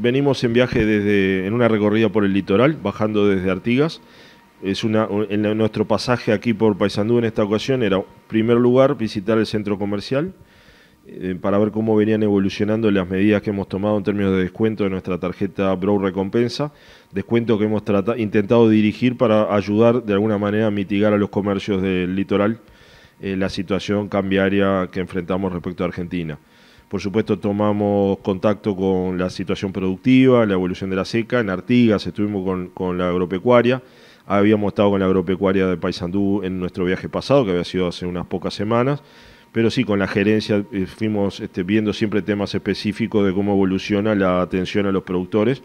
Venimos en viaje desde, en una recorrida por el litoral, bajando desde Artigas. Es una, nuestro pasaje aquí por Paysandú en esta ocasión era, primer lugar, visitar el centro comercial eh, para ver cómo venían evolucionando las medidas que hemos tomado en términos de descuento de nuestra tarjeta Brow Recompensa, descuento que hemos intentado dirigir para ayudar de alguna manera a mitigar a los comercios del litoral eh, la situación cambiaria que enfrentamos respecto a Argentina. Por supuesto, tomamos contacto con la situación productiva, la evolución de la seca. En Artigas estuvimos con, la agropecuaria. Habíamos estado con la agropecuaria de Paysandú en nuestro viaje pasado, que había sido hace unas pocas semanas pero sí con la gerencia eh, fuimos este, viendo siempre temas específicos de cómo evoluciona la atención a los productores,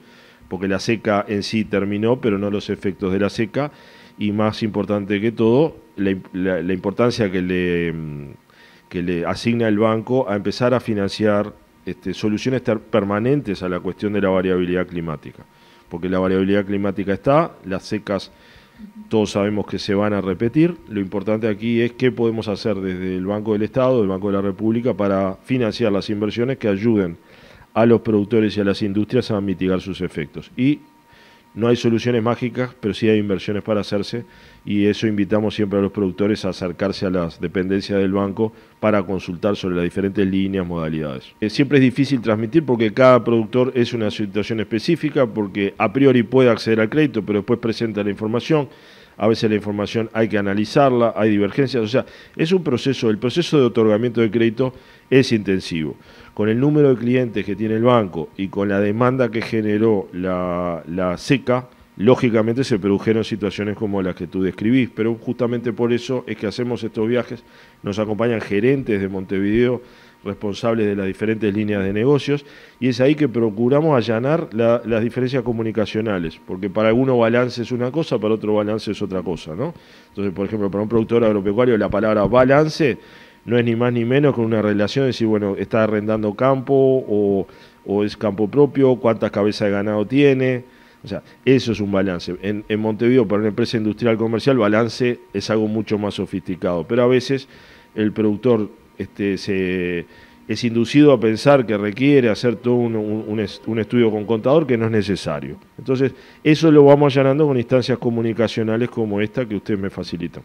porque la seca en sí terminó, pero no los efectos de la seca, y más importante que todo, la importancia que le mm, que le asigna el banco a empezar a financiar este, soluciones permanentes a la cuestión de la variabilidad climática. Porque la variabilidad climática está, las secas todos sabemos que se van a repetir. Lo importante aquí es qué podemos hacer desde el Banco del Estado, el Banco de la República, para financiar las inversiones que ayuden a los productores y a las industrias a mitigar sus efectos. Y no hay soluciones mágicas, pero sí hay inversiones para hacerse y eso invitamos siempre a los productores a acercarse a las dependencias del banco para consultar sobre las diferentes líneas, modalidades. Eh, siempre es difícil transmitir porque cada productor es una situación específica, porque a priori puede acceder al crédito, pero después presenta la información a veces la información hay que analizarla, hay divergencias, o sea, es un proceso, el proceso de otorgamiento de crédito es intensivo. Con el número de clientes que tiene el banco y con la demanda que generó la, seca, lógicamente se produjeron situaciones como las que tú describís, pero justamente por eso es que hacemos estos viajes, nos acompañan gerentes de Montevideo, responsables de las diferentes líneas de negocios, y es ahí que procuramos allanar las diferencias comunicacionales, porque para alguno balance es una cosa, para otro balance es otra cosa, ¿no? Entonces, por ejemplo, para un productor agropecuario la palabra balance no es ni más ni menos que una relación, de decir, bueno, está arrendando campo o, es campo propio, cuántas cabezas de ganado tiene, o sea, eso es un balance. en, Montevideo, para una empresa industrial comercial, balance es algo mucho más sofisticado. Pero a veces el productor este, se, es inducido a pensar que requiere hacer todo un, estudio con contador que no es necesario. Entonces, eso lo vamos allanando con instancias comunicacionales como esta que usted me facilita.